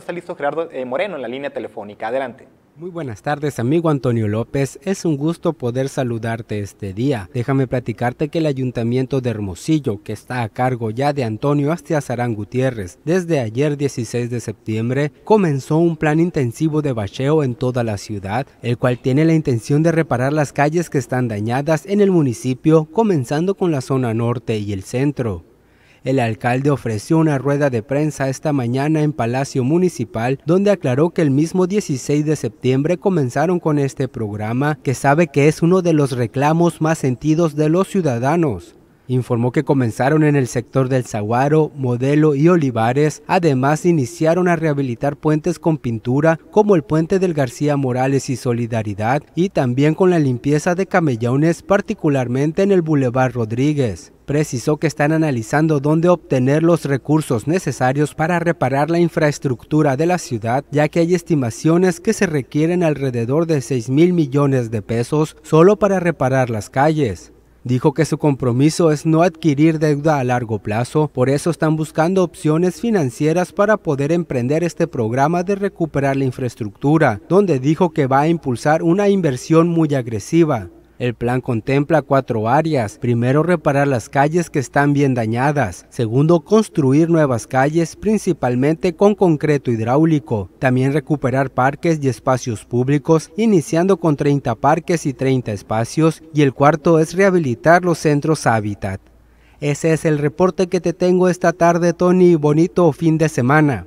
Está listo Gerardo eh, Moreno en la línea telefónica. Adelante. Muy buenas tardes, amigo Antonio López. Es un gusto poder saludarte este día. Déjame platicarte que el Ayuntamiento de Hermosillo, que está a cargo ya de Antonio Astiazarán Gutiérrez, desde ayer 16 de septiembre, comenzó un plan intensivo de bacheo en toda la ciudad, el cual tiene la intención de reparar las calles que están dañadas en el municipio, comenzando con la zona norte y el centro. El alcalde ofreció una rueda de prensa esta mañana en Palacio Municipal, donde aclaró que el mismo 16 de septiembre comenzaron con este programa, que sabe que es uno de los reclamos más sentidos de los ciudadanos informó que comenzaron en el sector del Zaguaro, Modelo y Olivares. Además, iniciaron a rehabilitar puentes con pintura, como el puente del García Morales y Solidaridad, y también con la limpieza de camellones, particularmente en el Boulevard Rodríguez. Precisó que están analizando dónde obtener los recursos necesarios para reparar la infraestructura de la ciudad, ya que hay estimaciones que se requieren alrededor de 6 mil millones de pesos solo para reparar las calles. Dijo que su compromiso es no adquirir deuda a largo plazo, por eso están buscando opciones financieras para poder emprender este programa de recuperar la infraestructura, donde dijo que va a impulsar una inversión muy agresiva. El plan contempla cuatro áreas. Primero, reparar las calles que están bien dañadas. Segundo, construir nuevas calles, principalmente con concreto hidráulico. También recuperar parques y espacios públicos, iniciando con 30 parques y 30 espacios. Y el cuarto es rehabilitar los centros hábitat. Ese es el reporte que te tengo esta tarde, Tony. Bonito fin de semana.